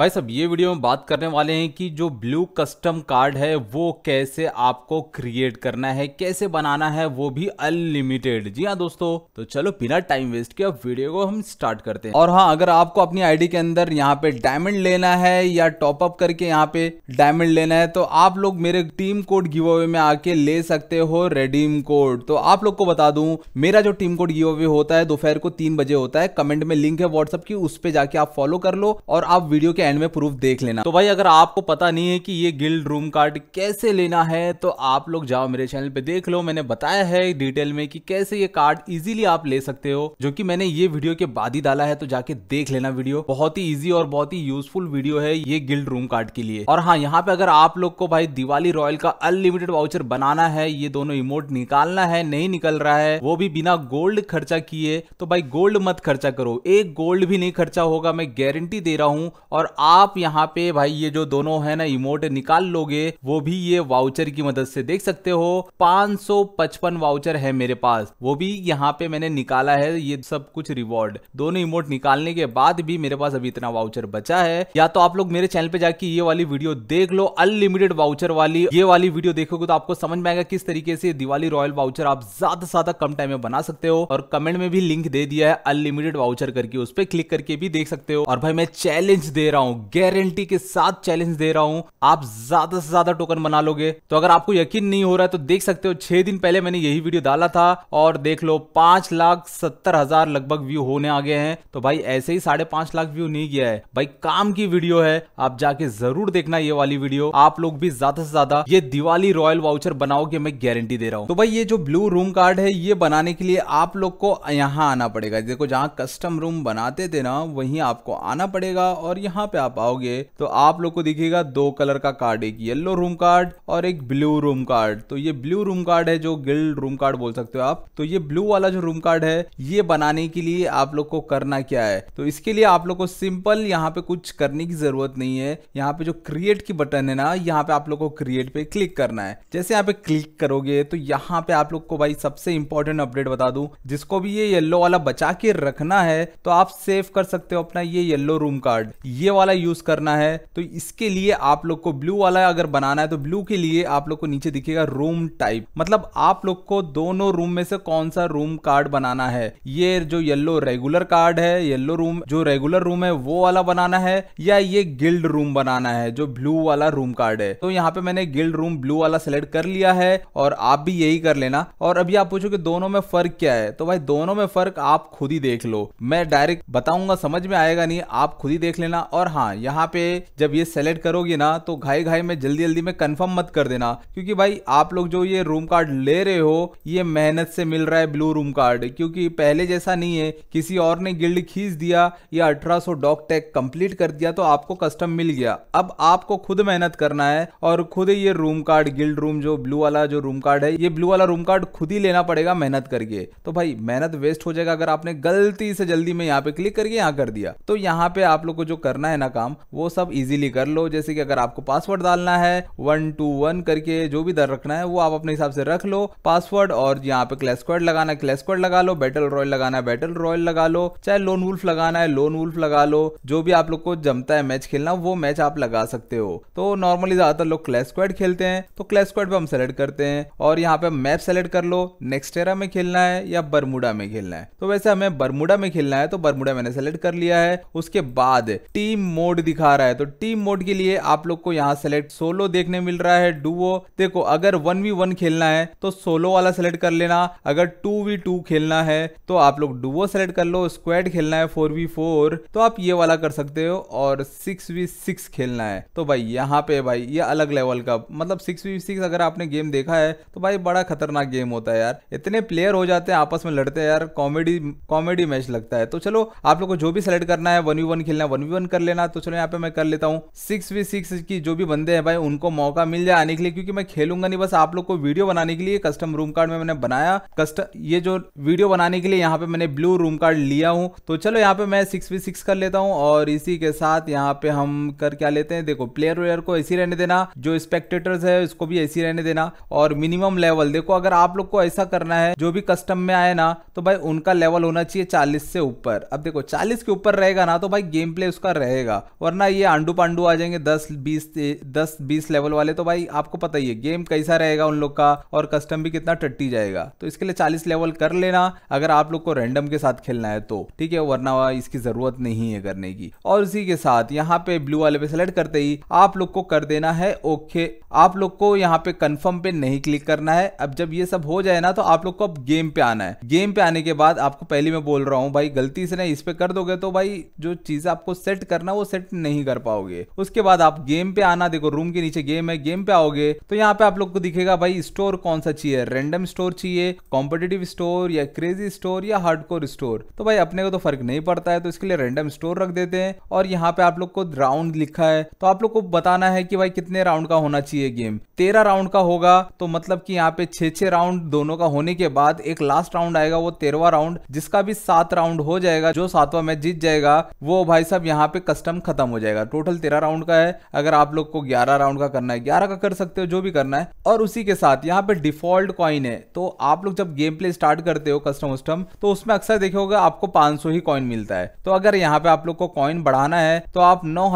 भाई साहब ये वीडियो में बात करने वाले हैं कि जो ब्लू कस्टम कार्ड है वो कैसे आपको क्रिएट करना है कैसे बनाना है वो भी अनलिमिटेड जी हाँ दोस्तों तो चलो बिना टाइम वेस्ट किया वीडियो को हम स्टार्ट करते हैं और हाँ अगर आपको अपनी आईडी के अंदर यहाँ पे डायमंड लेना है या टॉप अप करके यहाँ पे डायमंड लेना है तो आप लोग मेरे टीम कोड गिव अवे में आके ले सकते हो रेडीम कोड तो आप लोग को बता दू मेरा जो टीम कोड गिव अवे होता है दोपहर को तीन बजे होता है कमेंट में लिंक है व्हाट्सअप की उस पर जाके आप फॉलो कर लो और आप वीडियो के एंड में प्रूफ देख लेना तो भाई अगर आपको पता नहीं है कि ये गिल्ड रूम कार्ड कैसे लेना है तो आप लोग जाओ मेरे चैनल पे देख लो मैंने बताया है डिटेल में कि कैसे ये कार्ड इजीली आप ले सकते हो जो कि मैंने ये वीडियो के बाद ही डाला है तो जाके देख लेना वीडियो बहुत ही इजी और बहुत ही यूजफुल वीडियो है ये गिल्ड रूम कार्ड के लिए और हाँ यहाँ पे अगर आप लोग को भाई दिवाली रॉयल का अनलिमिटेड वाउचर बनाना है ये दोनों इमोट निकालना है नहीं निकल रहा है वो भी बिना गोल्ड खर्चा किए तो भाई गोल्ड मत खर्चा करो एक गोल्ड भी नहीं खर्चा होगा मैं गारंटी दे रहा हूं और आप यहाँ पे भाई ये जो दोनों है ना इमोट निकाल लोगे वो भी ये वाउचर की मदद से देख सकते हो 555 वाउचर है मेरे पास वो भी यहाँ पे मैंने निकाला है ये सब कुछ रिवॉर्ड दोनों इमोट निकालने के बाद भी मेरे पास अभी इतना वाउचर बचा है या तो आप लोग मेरे चैनल पे जाके ये वाली वीडियो देख लो अनलिमिटेड वाउचर वाली ये वाली वीडियो देखोगे तो आपको समझ में आएगा किस तरीके से दिवाली रॉयल वाउचर आप ज्यादा से ज्यादा कम टाइम में बना सकते हो और कमेंट में भी लिंक दे दिया है अनलिमिटेड वाउचर करके उस पर क्लिक करके भी देख सकते हो और भाई मैं चैलेंज दे रहा हूँ रहा हूं गारंटी के साथ चैलेंज दे रहा हूं आप ज्यादा से ज्यादा टोकन बना लोगे तो अगर आपको यकीन नहीं हो रहा है तो देख सकते हो छह दिन पहले मैंने यही वीडियो डाला था और देख लो पांच लाख सत्तर हजार लगभग व्यू होने आ गए हैं तो भाई ऐसे ही साढ़े पांच लाख व्यू नहीं गया है भाई काम की वीडियो है आप जाके जरूर देखना ये वाली वीडियो आप लोग भी ज्यादा से ज्यादा ये दिवाली रॉयल वाउचर बनाओगे मैं गारंटी दे रहा हूँ तो भाई ये जो ब्लू रूम कार्ड है ये बनाने के लिए आप लोग को यहाँ आना पड़ेगा देखो जहाँ कस्टम रूम बनाते थे ना वही आपको आना पड़ेगा और यहाँ पे आप आओगे तो आप लोग को दिखेगा दो कलर का कार्ड एक येलो रूम कार्ड और एक ब्लू रूम कार्ड तो ये ब्लू रूम कार्ड है जो गिल्ड रूम कार्ड बोल सकते हो आप तो ये ब्लू वाला जो रूम कार्ड है ये बनाने के लिए आप लोग को करना क्या है तो इसके लिए आप लोग को सिंपल यहाँ पे कुछ करने की जरूरत नहीं है यहाँ पे जो क्रिएट की बटन है ना यहाँ पे आप लोग को क्रिएट पे क्लिक करना है जैसे यहाँ पे क्लिक करोगे तो यहाँ पे आप लोग को भाई सबसे इंपॉर्टेंट अपडेट बता दू जिसको भी ये येल्लो वाला बचा के रखना है तो आप सेव कर सकते हो अपना ये येल्लो रूम कार्ड ये वाला वाला यूज करना है तो इसके लिए आप लोग को ब्लू वाला अगर बनाना है तो ब्लू के लिए आप लोग को नीचे दिखेगा रूम टाइप मतलब आप लोग को दोनों रूम में से कौन सा रूम कार्ड बनाना है ये जो येल्लो रेगुलर कार्ड है येल्लो रूम जो रेगुलर रूम है वो वाला बनाना है या ये गिल्ड रूम बनाना है जो ब्लू वाला रूम कार्ड है तो यहाँ पे मैंने गिल्ड रूम ब्लू वाला सेलेक्ट कर लिया है और आप भी यही कर लेना और अभी आप पूछो कि दोनों में फर्क क्या है तो भाई दोनों में फर्क आप खुद ही देख लो मैं डायरेक्ट बताऊंगा समझ में आएगा नहीं आप खुद ही देख लेना और हाँ यहाँ पे जब ये सेलेक्ट करोगे ना तो घाई घाई में जल्दी जल्दी में कंफर्म मत कर देना क्योंकि भाई आप लोग जो ये रूम कार्ड ले रहे हो ये मेहनत से मिल रहा है ब्लू रूम कार्ड क्योंकि पहले जैसा नहीं है किसी और ने गिल्ड खींच दिया या अठारह सो डॉक टेक कंप्लीट कर दिया तो आपको कस्टम मिल गया अब आपको खुद मेहनत करना है और खुद ये रूम कार्ड गिल्ड रूम जो ब्लू वाला जो रूम कार्ड है ये ब्लू वाला रूम कार्ड खुद ही लेना पड़ेगा मेहनत करके तो भाई मेहनत वेस्ट हो जाएगा अगर आपने गलती से जल्दी में यहाँ पे क्लिक करके यहाँ कर दिया तो यहाँ पे आप लोग को जो करना है ना काम वो सब इजीली कर लो जैसे कि अगर आपको पासवर्ड डालना है वन टू वन करके जो भी दर रखना है वो आप अपने हिसाब से रख लो पासवर्ड और यहाँ पे क्लैश स्क्वाड लगाना है क्लैश लगा लो बैटल रॉयल लगाना है बैटल रॉयल लगा लो चाहे लोन वुल्फ लगाना है लोन वुल्फ लगा लो जो भी आप लोग को जमता है मैच खेलना वो मैच आप लगा सकते हो तो नॉर्मली ज्यादातर लोग क्लैश स्क्वाड खेलते हैं तो क्लैश स्क्वाड पे हम सेलेक्ट करते हैं और यहाँ पे मैप सेलेक्ट कर लो नेक्स्टेरा में खेलना है या बरमुडा में खेलना है तो वैसे हमें बरमुडा में खेलना है तो बरमुडा मैंने सेलेक्ट कर लिया है उसके बाद टीम मोड दिखा रहा है तो टीम मोड के लिए आप लोग को यहाँ सेलेक्ट सोलो देखने मिल रहा है डुओ देखो अगर वन वी वन खेलना है तो सोलो वाला सेलेक्ट कर लेना अगर टू वी टू खेलना है तो आप लोग डुओ सेलेक्ट कर लो स्क्वाड खेलना है फोर वी फोर तो आप ये वाला कर सकते हो और सिक्स वी सिक्स खेलना है तो भाई यहाँ पे भाई ये अलग लेवल का मतलब सिक्स वी सिक्स अगर आपने गेम देखा है तो भाई बड़ा खतरनाक गेम होता है यार इतने प्लेयर हो जाते हैं आपस में लड़ते हैं यार कॉमेडी कॉमेडी मैच लगता है तो चलो आप लोग को जो भी सेलेक्ट करना है वन वी वन खेलना है वन वी वन कर लेना लेना तो चलो यहाँ पे मैं कर लेता हूँ सिक्स वी सिक्स की जो भी बंदे हैं भाई उनको मौका मिल जाए आने के लिए क्योंकि मैं खेलूंगा नहीं बस आप लोग को वीडियो बनाने के लिए कस्टम रूम कार्ड में मैंने बनाया कस्टम ये जो वीडियो बनाने के लिए यहाँ पे मैंने ब्लू रूम कार्ड लिया हूँ तो चलो यहाँ पे मैं सिक्स वी सिक्स कर लेता हूँ और इसी के साथ यहाँ पे हम कर क्या लेते हैं देखो प्लेयर वेयर को ऐसी रहने देना जो स्पेक्टेटर्स है उसको भी ऐसी रहने देना और मिनिमम लेवल देखो अगर आप लोग को ऐसा करना है जो भी कस्टम में आए ना तो भाई उनका लेवल होना चाहिए चालीस से ऊपर अब देखो चालीस के ऊपर रहेगा ना तो भाई गेम प्ले उसका रहेगा मिलेगा वरना ये आंडू पांडू आ जाएंगे दस बीस दस बीस लेवल वाले तो भाई आपको पता ही है गेम कैसा रहेगा उन लोग का और कस्टम भी कितना टट्टी जाएगा तो इसके लिए चालीस लेवल कर लेना अगर आप लोग को रैंडम के साथ खेलना है तो ठीक है वरना इसकी जरूरत नहीं है करने की और उसी के साथ यहाँ पे ब्लू वाले पे सेलेक्ट करते ही आप लोग को कर देना है ओके आप लोग को यहाँ पे कंफर्म पे नहीं क्लिक करना है अब जब ये सब हो जाए ना तो आप लोग को अब गेम पे आना है गेम पे आने के बाद आपको पहले मैं बोल रहा हूँ भाई गलती से ना इस पे कर दोगे तो भाई जो चीज आपको सेट करना ना वो सेट नहीं कर पाओगे उसके बाद आप गेम पे आना देखो रूम के नीचे गेम है गेम पे आओगे तो यहाँ पे आप लोग को दिखेगा भाई स्टोर कौन सा चाहिए रेंडम स्टोर चाहिए कॉम्पिटेटिव स्टोर या क्रेजी स्टोर या हार्ड स्टोर तो भाई अपने को तो फर्क नहीं पड़ता है तो इसके लिए रेंडम स्टोर रख देते हैं और यहाँ पे आप लोग को राउंड लिखा है तो आप लोग को बताना है कि भाई कितने राउंड का होना चाहिए गेम तेरह राउंड का होगा तो मतलब कि यहाँ पे छे छे राउंड दोनों का होने के बाद एक लास्ट राउंड आएगा वो तेरवा राउंड जिसका भी सात राउंड हो जाएगा जो सातवा मैच जीत जाएगा वो भाई साहब यहाँ पे कस्टम कस्टम खत्म हो जाएगा टोटल तेरह राउंड का है अगर आप लोग को ग्यारह राउंड का करना है ग्यारह का कर सकते हो जो भी करना है और उसी के साथ यहाँ पे डिफॉल्ट कॉइन है तो आप लोग जब गेम प्ले स्टार्ट करते हो कस्टम उस्टम तो उसमें अक्सर देखोगे आपको पांच ही कॉइन मिलता है तो अगर यहाँ पे आप लोग को कॉइन बढ़ाना है तो आप नौ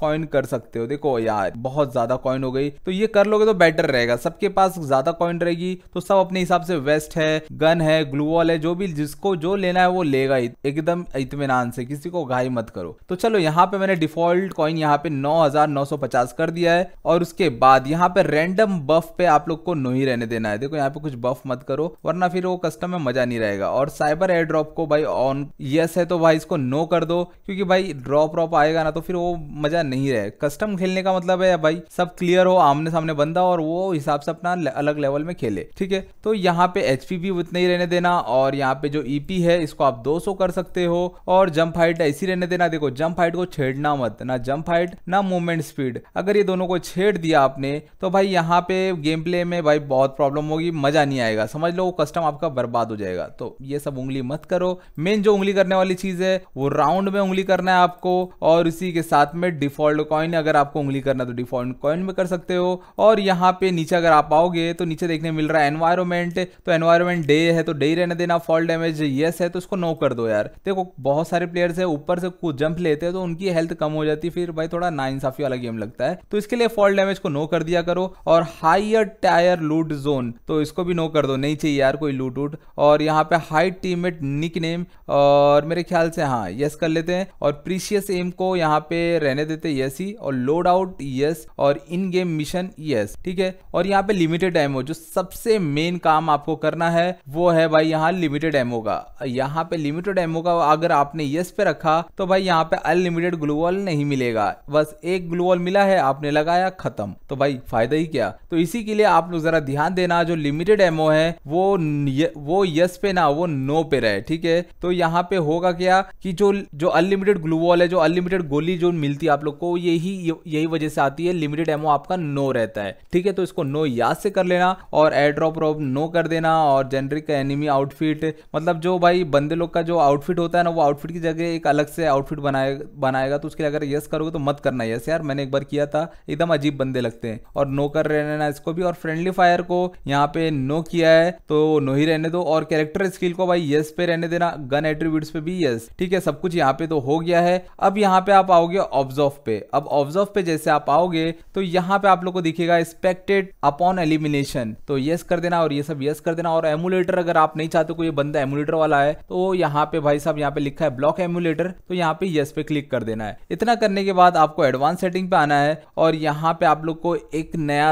कॉइन कर सकते हो देखो यार बहुत ज्यादा कॉइन हो गई तो ये कर लोगे तो बेटर रहेगा सबके पास ज्यादा कॉइन रहेगी तो सब अपने हिसाब से वेस्ट है गन है ग्लूवॉल है जो भी जिसको जो लेना है वो लेगा एकदम इतमान से किसी को घाई मत करो तो चलो यहाँ पे मैंने डिफॉल्ट कॉइन यहाँ पे 9950 कर दिया है और उसके बाद यहाँ पे रैंडम बफ पे आप लोग को नो ही रहने देना है देखो यहाँ पे कुछ बफ मत करो वरना फिर वो कस्टम में मजा नहीं रहेगा और साइबर एयर ड्रॉप को भाई ऑन यस है तो भाई इसको नो कर दो क्योंकि भाई ड्रॉप ड्रॉप आएगा ना तो फिर वो मजा नहीं रहे कस्टम खेलने का मतलब है भाई सब क्लियर हो आमने सामने बंदा और वो हिसाब से अपना अलग लेवल में खेले ठीक है तो यहाँ पे एच भी उतना ही रहने देना और यहाँ पे जो ईपी e है इसको आप दो कर सकते हो और जम्प हाइट ऐसी रहने देना देखो जम जंप हाइट को छेड़ना मत ना जंप हाइट ना मूवमेंट स्पीड अगर ये दोनों को छेड़ दिया आपने तो भाई यहाँ पे गेम प्ले में भाई बहुत प्रॉब्लम होगी मजा नहीं आएगा समझ लो वो कस्टम आपका बर्बाद हो जाएगा तो ये सब उंगली मत करो मेन जो उंगली करने वाली चीज है वो राउंड में उंगली करना है आपको और इसी के साथ में डिफॉल्ट कॉइन अगर आपको उंगली करना तो डिफॉल्ट कॉइन में कर सकते हो और यहाँ पे नीचे अगर आप आओगे तो नीचे देखने मिल रहा है एनवायरमेंट तो एनवायरमेंट डे है तो डे रहने देना फॉल्ट डैमेज यस है तो उसको नो कर दो यार देखो बहुत सारे प्लेयर्स है ऊपर से कुछ जंप लेते लेते हैं तो उनकी हेल्थ कम हो जाती है फिर भाई थोड़ा नाइंसाफी वाला गेम लगता है तो इसके लिए फॉल डैमेज को नो कर दिया करो और हाइयर टायर लूट जोन तो इसको भी नो कर दो नहीं चाहिए यार कोई लूट उट और यहाँ पे हाई टीमेट निक नेम और मेरे ख्याल से हाँ यस कर लेते हैं और प्रीशियस एम को यहाँ पे रहने देते यस ही और लोड आउट यस और इन गेम मिशन यस ठीक है और यहाँ पे लिमिटेड एमओ जो सबसे मेन काम आपको करना है वो है भाई यहाँ लिमिटेड एमओ का यहाँ पे लिमिटेड एमओ का अगर आपने यस पे रखा तो भाई यहाँ पे अनलिमिटेड ग्लूवॉल नहीं मिलेगा बस एक ग्लूवॉल मिला है आपने लगाया खत्म तो भाई फायदा ही क्या तो इसी के लिए आप लोग जरा ध्यान देना जो लिमिटेड एमओ है वो वो यस पे ना वो नो पे रहे ठीक है तो यहाँ पे होगा क्या कि जो जो अनलिमिटेड ग्लूवॉल है जो अनलिमिटेड गोली जो मिलती है आप लोग को यही यही वजह से आती है लिमिटेड एमओ आपका नो रहता है ठीक है तो इसको नो याद से कर लेना और एड्रॉप रॉप नो कर देना और जेनरिक एनिमी आउटफिट मतलब जो भाई बंदे लोग का जो आउटफिट होता है ना वो आउटफिट की जगह एक अलग से आउटफिट बनाया बनाए बनाएगा तो उसके लिए अगर यस करोगे तो मत करना यस यार मैंने एक बार किया था एकदम अजीब बंदे लगते हैं और नो कर रहे ना इसको भी और फ्रेंडली फायर को यहाँ पे नो किया है तो नो ही रहने दो और कैरेक्टर स्किल को भाई यस पे रहने देना गन एट्रीब्यूट्स पे भी यस ठीक है सब कुछ यहाँ पे तो हो गया है अब यहाँ पे आप आओगे ऑब्जॉर्व पे अब ऑब्जॉर्व पे जैसे आप आओगे तो यहाँ पे आप लोग को दिखेगा एक्सपेक्टेड अपॉन एलिमिनेशन तो यस कर देना और ये सब यस कर देना और एमुलेटर अगर आप नहीं चाहते कोई बंदा एमुलेटर वाला है तो यहाँ पे भाई साहब यहाँ पे लिखा है ब्लॉक एमुलेटर तो यहाँ पे यस पे पे क्लिक कर देना है इतना करने के बाद आपको एडवांस सेटिंग पे आना है और यहाँ पे आप लोग को एक नया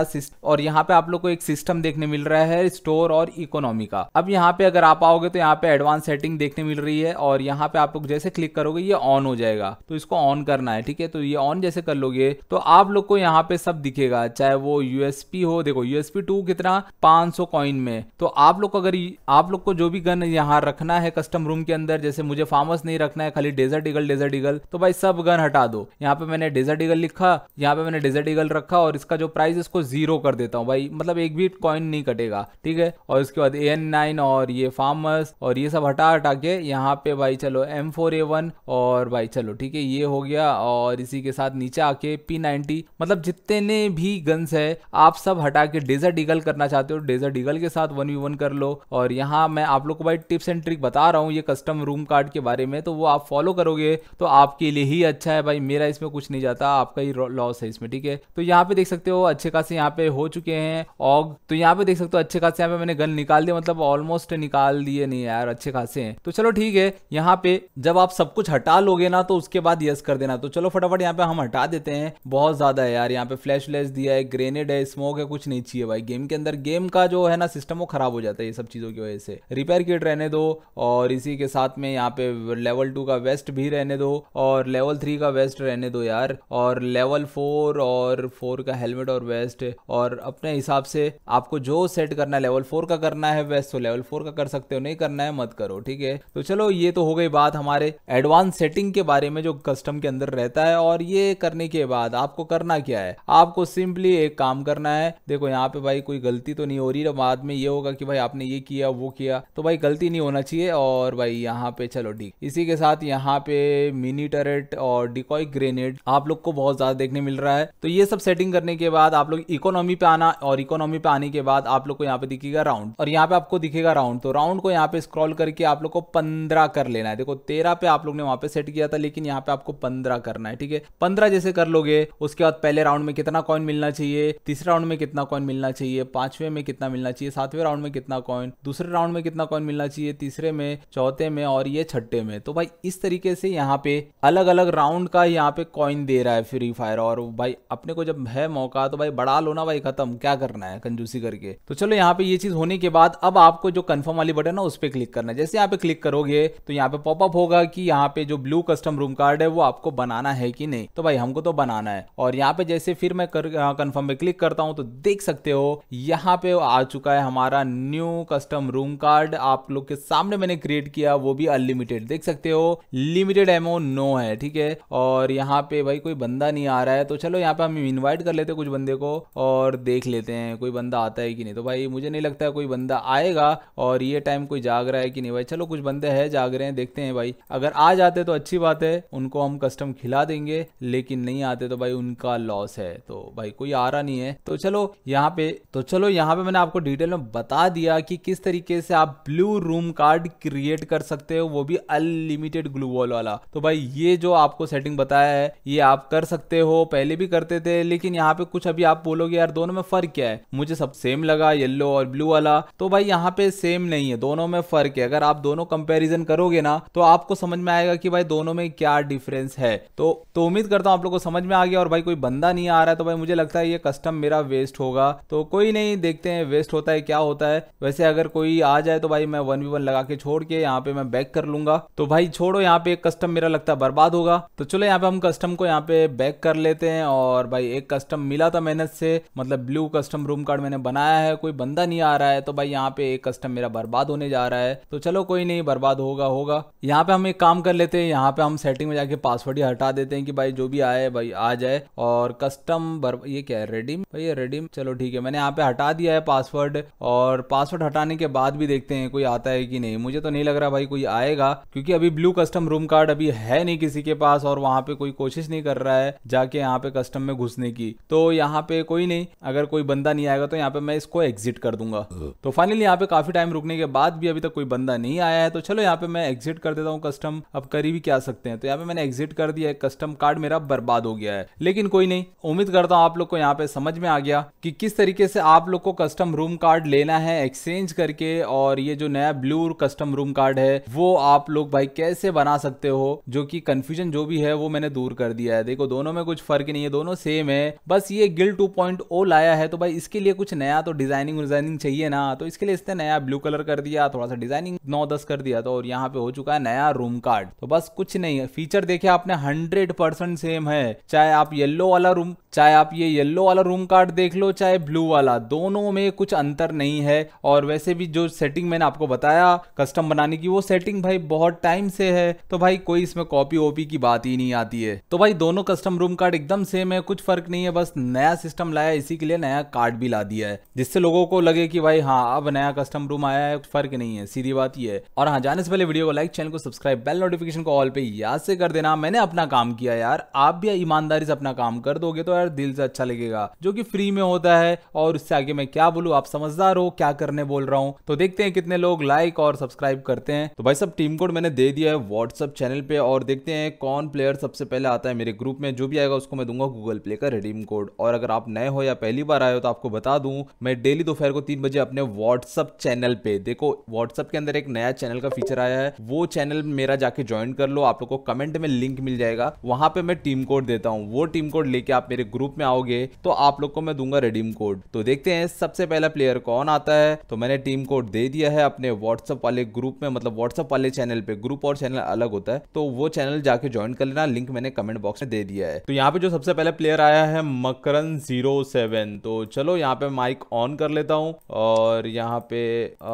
और यहाँ पे आप लोग को एक सिस्टम देखने मिल रहा है स्टोर और इकोनॉमी का अब यहाँ पे अगर आप आओगे तो यहाँ पे एडवांस सेटिंग देखने मिल रही है और यहाँ पे आप लोग जैसे क्लिक करोगे ये ऑन हो जाएगा तो इसको ऑन करना है ठीक है तो ये ऑन जैसे कर लोगे तो आप लोग को यहाँ पे सब दिखेगा चाहे वो यूएसपी हो देखो यूएसपी टू कितना पांच सौ में तो आप लोग अगर आप लोग को जो भी गन यहाँ रखना है कस्टम रूम के अंदर जैसे मुझे फार्मस नहीं रखना है खाली Desert Eagle Desert Eagle Eagle तो भाई सब गन हटा दो यहाँ पे मैंने डेजर्ट ईगल लिखा यहाँ पे मैंने डेजर्ट ईगल रखा और इसका जो प्राइस इसको जीरो कर देता हूँ भाई मतलब एक भी कॉइन नहीं कटेगा ठीक है और इसके बाद ए एन नाइन और ये फार्मर्स और ये सब हटा हटा के यहाँ पे भाई चलो एम फोर ए वन और भाई चलो ठीक है ये हो गया और इसी के साथ नीचे आके पी नाइनटी मतलब जितने भी गन्स है आप सब हटा के डेजर्ट ईगल करना चाहते हो डेजर्ट ईगल के साथ वन वी वन कर लो और यहाँ मैं आप लोग को भाई टिप्स एंड ट्रिक बता रहा हूँ ये कस्टम रूम कार्ड के बारे में तो वो आप फॉलो करोगे तो आप आपके लिए ही अच्छा है भाई मेरा इसमें कुछ नहीं जाता आपका ही लॉस है इसमें ठीक है तो यहाँ पे देख सकते हो अच्छे खासे यहाँ पे हो चुके हैं ऑग तो यहाँ पे देख सकते हो अच्छे खासे यहाँ पे मैंने गन निकाल दिया मतलब ऑलमोस्ट निकाल दिए नहीं यार अच्छे खासे हैं तो चलो ठीक है यहाँ पे जब आप सब कुछ हटा लोगे ना तो उसके बाद यस कर देना तो चलो फटाफट यहाँ पे हम हटा देते हैं बहुत ज्यादा है यार यहाँ पे फ्लैश लेस दिया है ग्रेनेड है स्मोक है कुछ नहीं चाहिए भाई गेम के अंदर गेम का जो है ना सिस्टम वो खराब हो जाता है ये सब चीजों की वजह से रिपेयर किट रहने दो और इसी के साथ में यहाँ पे लेवल टू का वेस्ट भी रहने दो और लेवल थ्री का वेस्ट रहने दो यार और लेवल फोर और फोर का हेलमेट और वेस्ट और अपने हिसाब से आपको जो सेट करना है लेवल फोर का करना है वेस्ट तो लेवल फोर का कर सकते हो नहीं करना है मत करो ठीक है तो चलो ये तो हो गई बात हमारे एडवांस सेटिंग के बारे में जो कस्टम के अंदर रहता है और ये करने के बाद आपको करना क्या है आपको सिंपली एक काम करना है देखो यहाँ पे भाई कोई गलती तो नहीं हो रही बाद में ये होगा कि भाई आपने ये किया वो किया तो भाई गलती नहीं होना चाहिए और भाई यहाँ पे चलो ठीक इसी के साथ यहाँ पे मिनी मिनी टरेट और डिकॉय ग्रेनेड आप लोग को बहुत ज्यादा देखने मिल रहा है तो ये सब सेटिंग करने के बाद आप लोग इकोनॉमी पे आना और इकोनॉमी पे आने के बाद आप लोग को यहाँ पे दिखेगा राउंड और यहाँ पे आपको दिखेगा राउंड तो राउंड को यहाँ पे स्क्रॉल करके आप लोग को पंद्रह कर लेना है देखो तेरह पे आप लोग ने वहां पे सेट किया था लेकिन यहाँ पे आपको पंद्रह करना है ठीक है पंद्रह जैसे कर लोगे उसके बाद पहले राउंड में कितना कॉइन मिलना चाहिए तीसरे राउंड में कितना कॉइन मिलना चाहिए पांचवे में कितना मिलना चाहिए सातवें राउंड में कितना कॉइन दूसरे राउंड में कितना कॉइन मिलना चाहिए तीसरे में चौथे में और ये छठे में तो भाई इस तरीके से यहाँ पे अलग अलग राउंड का यहाँ पे कॉइन दे रहा है फ्री फायर और भाई अपने को जब है मौका तो भाई बढ़ा लो ना भाई खत्म क्या करना है कंजूसी करके तो चलो यहाँ पे ये चीज होने के बाद अब आपको जो कंफर्म वाली बटन है उस पर क्लिक करना है जैसे यहाँ पे क्लिक करोगे तो यहाँ पे पॉपअप होगा कि यहाँ पे जो ब्लू कस्टम रूम कार्ड है वो आपको बनाना है कि नहीं तो भाई हमको तो बनाना है और यहाँ पे जैसे फिर मैं कन्फर्म पे क्लिक करता हूँ तो देख सकते हो यहाँ पे आ चुका है हमारा न्यू कस्टम रूम कार्ड आप लोग के सामने मैंने क्रिएट किया वो भी अनलिमिटेड देख सकते हो लिमिटेड एमो नो है ठीक है और यहाँ पे भाई कोई बंदा नहीं आ रहा है तो चलो यहाँ पे हम इनवाइट कर लेते हैं कुछ बंदे को और देख लेते हैं कोई बंदा आता है कि नहीं तो भाई मुझे नहीं लगता है कोई बंदा आएगा और ये टाइम कोई जाग रहा है कि नहीं भाई चलो कुछ बंदे है जाग रहे हैं देखते हैं भाई अगर आ जाते तो अच्छी बात है उनको हम कस्टम खिला देंगे लेकिन नहीं आते तो भाई उनका लॉस है तो भाई कोई आ रहा नहीं है तो चलो यहाँ पे तो चलो यहाँ पे मैंने आपको डिटेल में बता दिया कि किस तरीके से आप ब्लू रूम कार्ड क्रिएट कर सकते हो वो भी अनलिमिटेड ग्लू वॉल वाला तो भाई ये जो आपको सेटिंग बताया है ये आप कर सकते हो पहले भी करते थे लेकिन यहाँ पे कुछ अभी आप बोलोगे यार दोनों में फर्क क्या है मुझे सब सेम लगा येल्लो और ब्लू वाला तो भाई यहाँ पे सेम नहीं है दोनों में फर्क है अगर आप दोनों कंपेरिजन करोगे ना तो आपको समझ में आएगा कि भाई दोनों में क्या डिफरेंस है तो तो उम्मीद करता हूँ आप लोग को समझ में आ गया और भाई कोई बंदा नहीं आ रहा है तो भाई मुझे लगता है ये कस्टम मेरा वेस्ट होगा तो कोई नहीं देखते हैं वेस्ट होता है क्या होता है वैसे अगर कोई आ जाए तो भाई मैं वन वी वन लगा के छोड़ के यहाँ पे मैं बैक कर लूंगा तो भाई छोड़ो यहाँ पे एक कस्टम मेरा लगता है बर्बाद होगा तो चलो यहाँ पे हम कस्टम को यहाँ पे बैक कर लेते हैं और भाई एक कस्टम मिला था मेहनत से मतलब ब्लू कस्टम रूम कार्ड मैंने बनाया है कोई बंदा नहीं आ रहा है तो भाई यहाँ पे एक कस्टम मेरा बर्बाद होने जा रहा है तो चलो कोई नहीं बर्बाद होगा होगा यहाँ पे हम एक काम कर लेते हैं यहाँ पे हम सेटिंग में जाके पासवर्ड ही हटा देते हैं कि भाई जो भी आए भाई आ जाए और कस्टम ये क्या है रेडीम भाई ये रेडीम चलो ठीक है मैंने यहाँ पे हटा दिया है पासवर्ड और पासवर्ड हटाने के बाद भी देखते हैं कोई आता है कि नहीं मुझे तो नहीं लग रहा भाई कोई आएगा क्योंकि अभी ब्लू कस्टम रूम कार्ड अभी है नहीं नहीं किसी के पास और वहां पे कोई कोशिश नहीं कर रहा है जाके यहाँ पे कस्टम में घुसने की तो यहाँ पे कोई नहीं अगर कोई बंदा नहीं आएगा तो यहाँ पे मैं इसको एग्जिट कर दूंगा तो फाइनली यहाँ पे काफी टाइम रुकने के बाद भी अभी तक कोई बंदा नहीं आया है तो चलो यहाँ पे मैं एग्जिट कर देता हूँ कस्टम अब करी भी क्या सकते हैं तो यहाँ पे मैंने एग्जिट कर दिया कस्टम कार्ड मेरा बर्बाद हो गया है लेकिन कोई नहीं उम्मीद करता हूँ आप लोग को यहाँ पे समझ में आ गया कि किस तरीके से आप लोग को कस्टम रूम कार्ड लेना है एक्सचेंज करके और ये जो नया ब्लू कस्टम रूम कार्ड है वो आप लोग भाई कैसे बना सकते हो जो कि कन्फ्यूजन जो भी है वो मैंने दूर कर दिया है देखो दोनों में कुछ फर्क नहीं है दोनों सेम है बस ये गिल 2.0 लाया है तो भाई इसके लिए कुछ नया तो डिजाइनिंग डिजाइनिंग चाहिए ना तो इसके लिए इसने नया ब्लू कलर कर दिया थोड़ा सा डिजाइनिंग नौ दस कर दिया तो और यहाँ पे हो चुका है नया रूम कार्ड तो बस कुछ नहीं है फीचर देखे आपने हंड्रेड परसेंट सेम है चाहे आप येल्लो वाला रूम चाहे आप ये येल्लो वाला रूम कार्ड देख लो चाहे ब्लू वाला दोनों में कुछ अंतर नहीं है और वैसे भी जो सेटिंग मैंने आपको बताया कस्टम बनाने की वो सेटिंग भाई बहुत टाइम से है तो भाई कोई इसमें कॉपी पीओपी की बात ही नहीं आती है तो भाई दोनों कस्टम रूम कार्ड एकदम सेम है कुछ फर्क नहीं है बस नया सिस्टम लाया इसी के लिए नया कार्ड भी ला दिया है जिससे लोगों को लगे कि भाई हाँ अब नया कस्टम रूम आया है फर्क नहीं है सीधी बात यह है और हाँ जाने से पहले वीडियो को लाइक चैनल को सब्सक्राइब बेल नोटिफिकेशन को ऑल पे याद से कर देना मैंने अपना काम किया यार आप भी ईमानदारी से अपना काम कर दोगे तो यार दिल से अच्छा लगेगा जो की फ्री में होता है और उससे आगे मैं क्या बोलू आप समझदार हो क्या करने बोल रहा हूँ तो देखते हैं कितने लोग लाइक और सब्सक्राइब करते हैं तो भाई सब टीम कोड मैंने दे दिया है व्हाट्सअप चैनल पे और देखते देखते हैं कौन प्लेयर सबसे पहले आता है मेरे ग्रुप में जो भी आएगा उसको मैं दूंगा गूगल प्ले का रिडीम कोड और अगर आप नए हो या पहली बार आए हो तो आपको बता दूं मैं डेली दोपहर को तीन बजे अपने व्हाट्सअप चैनल पे देखो व्हाट्सअप के अंदर एक नया चैनल का फीचर आया है वो चैनल मेरा जाके ज्वाइन कर लो आप लोग को कमेंट में लिंक मिल जाएगा वहां पर मैं टीम कोड देता हूँ वो टीम कोड लेके आप मेरे ग्रुप में आओगे तो आप लोग को मैं दूंगा रिडीम कोड तो देखते हैं सबसे पहला प्लेयर कौन आता है तो मैंने टीम कोड दे दिया है अपने व्हाट्सअप वाले ग्रुप में मतलब व्हाट्सअप वाले चैनल पे ग्रुप और चैनल अलग होता है तो वो चैनल चैनल जाके ज्वाइन कर लेना लिंक मैंने कमेंट बॉक्स में दे दिया है तो यहाँ पे जो सबसे पहले प्लेयर आया है मकरन जीरो सेवन तो चलो यहाँ पे माइक ऑन कर लेता हूँ और यहाँ पे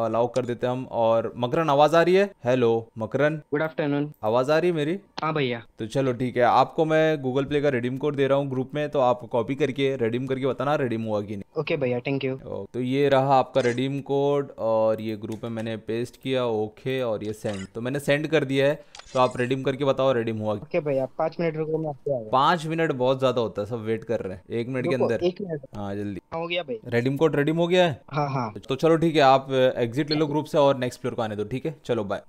अलाउ कर देते हम और मकरन आवाज आ रही है हेलो मकरन गुड आफ्टरनून आवाज आ रही है मेरी हाँ भैया तो चलो ठीक है आपको मैं गूगल प्ले का रिडीम कोड दे रहा हूँ ग्रुप में तो आप कॉपी करके रिडीम करके बताना रिडीम हुआ की नहीं ओके भैया थैंक यू तो ये रहा आपका रिडीम कोड और ये ग्रुप में मैंने पेस्ट किया ओके और ये सेंड तो मैंने सेंड कर दिया है तो आप रिडीम करके बताओ बताओ रेडीम हुआ ओके भैया पांच मिनट रुको मैं आपके आया पाँच मिनट बहुत ज्यादा होता है सब वेट कर रहे हैं एक मिनट के अंदर एक मिनट हाँ जल्दी हाँ, हो गया भाई रेडीम कोड रेडीम हो गया है हाँ हाँ तो चलो ठीक है आप एग्जिट ले लो ग्रुप से और नेक्स्ट प्लेयर को आने दो ठीक है चलो बाय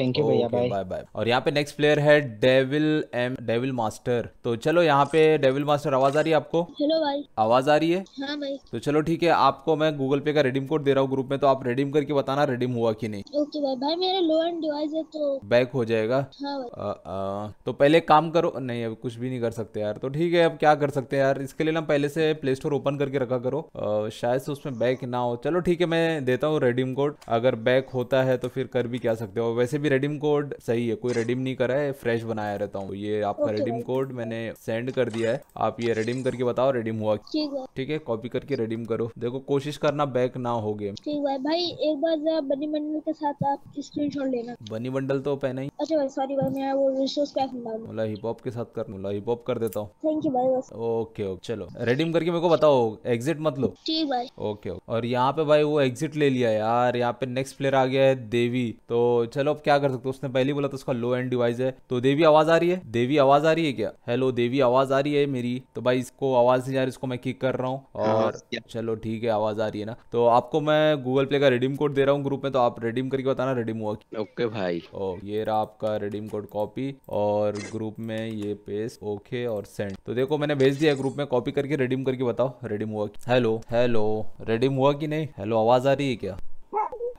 थैंक यू भैया बाय बाय और यहाँ पे नेक्स्ट प्लेयर है डेविल एम डेविल मास्टर तो चलो यहाँ पे डेविल मास्टर आवाज आ रही है आपको हेलो भाई आवाज आ रही है हाँ भाई तो चलो ठीक है आपको मैं गूगल पे का रेडीम कोड दे रहा हूँ ग्रुप में तो आप रेडीम करके बताना रेडीम हुआ की नहीं ओके भाई भाई मेरा लो एंड डिवाइस है तो बैक हो जाएगा हाँ आ, आ, तो पहले काम करो नहीं अब कुछ भी नहीं कर सकते यार तो ठीक है अब क्या कर सकते हैं यार इसके लिए ना पहले से प्ले स्टोर ओपन करके रखा करो आ, शायद से उसमें बैक ना हो चलो ठीक है मैं देता हूँ रेडीम कोड अगर बैक होता है तो फिर कर भी क्या सकते हो वैसे भी रेडीम कोड सही है कोई रेडीम नहीं करा है फ्रेश बनाया रहता हूँ ये आपका रेडीम कोड मैंने सेंड कर दिया है आप ये रेडीम करके बताओ रेडीम हुआ ठीक है कॉपी करके रेडीम करो देखो कोशिश करना बैक ना हो गए भाई एक बार बनी बंडल के साथ आप लेना बनी बंडल तो पहना ही अच्छा सॉरी भाई मैं वो शोज का हिप हॉप के साथ कर बोला हिप हॉप कर देता हूँ थैंक यू भाई बस ओके ओके चलो रेडीम करके मेरे को बताओ एग्जिट मत लो ठीक भाई ओके और यहाँ पे भाई वो एग्जिट ले लिया यार यहाँ पे नेक्स्ट प्लेयर आ गया है देवी तो चलो अब क्या कर सकते हो उसने पहले बोला तो उसका लो एंड डिवाइस है तो देवी आवाज आ रही है देवी आवाज आ रही है क्या हेलो देवी आवाज आ रही है मेरी तो भाई इसको आवाज नहीं जा रही इसको मैं किक कर रहा हूँ हाँ, हाँ, और चलो ठीक है आवाज आ रही है ना तो आपको मैं गूगल पे का रेडीम कोड दे रहा हूँ ग्रुप में तो आप रेडीम करके बताना रेडीम हुआ ओके okay, भाई ओ ये रहा आपका रेडीम कोड कॉपी और ग्रुप में ये पेस्ट ओके और सेंड तो देखो मैंने भेज दिया ग्रुप में कॉपी करके रेडीम करके बताओ रेडीम हुआ हेलो हेलो रेडीम हुआ कि नहीं हेलो आवाज आ रही है क्या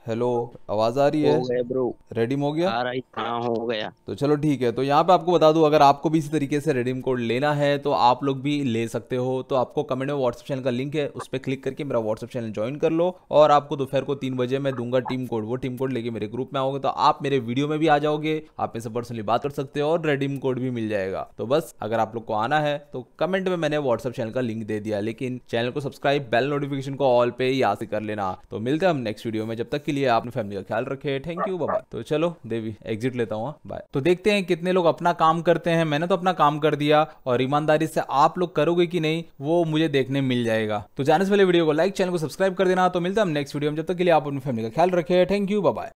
हेलो आवाज आ रही है ब्रो रेडीम हो गया आ रही हाँ हो गया तो चलो ठीक है तो यहाँ पे आपको बता दू अगर आपको भी इसी तरीके से रेडीम कोड लेना है तो आप लोग भी ले सकते हो तो आपको कमेंट में व्हाट्सएप चैनल का लिंक है उस पर क्लिक करके मेरा व्हाट्सएप चैनल ज्वाइन कर लो और आपको दोपहर को तीन बजे मैं दूंगा टीम कोड वो टीम कोड लेके मेरे ग्रुप में आओगे तो आप मेरे वीडियो में भी आ जाओगे आप मेरे पर्सनली बात कर सकते हो और रेडीम कोड भी मिल जाएगा तो बस अगर आप लोग को आना है तो कमेंट में मैंने व्हाट्सएप चैनल का लिंक दे दिया लेकिन चैनल को सब्सक्राइब बेल नोटिफिकेशन को ऑल पे यहाँ से कर लेना तो मिलते हैं हम नेक्स्ट वीडियो में जब तक के लिए आपने फैमिली का ख्याल रखे थैंक यू बाबा तो चलो देवी एग्जिट लेता हूँ बाय हाँ, तो देखते हैं कितने लोग अपना काम करते हैं मैंने तो अपना काम कर दिया और ईमानदारी से आप लोग करोगे की नहीं वो मुझे देखने मिल जाएगा तो जाने से पहले वीडियो को लाइक चैनल को सब्सक्राइब कर देना तो मिलता है नेक्स्ट वीडियो में जब तक के लिए आप अपनी फैमिली का ख्याल रखे थैंक यू बाय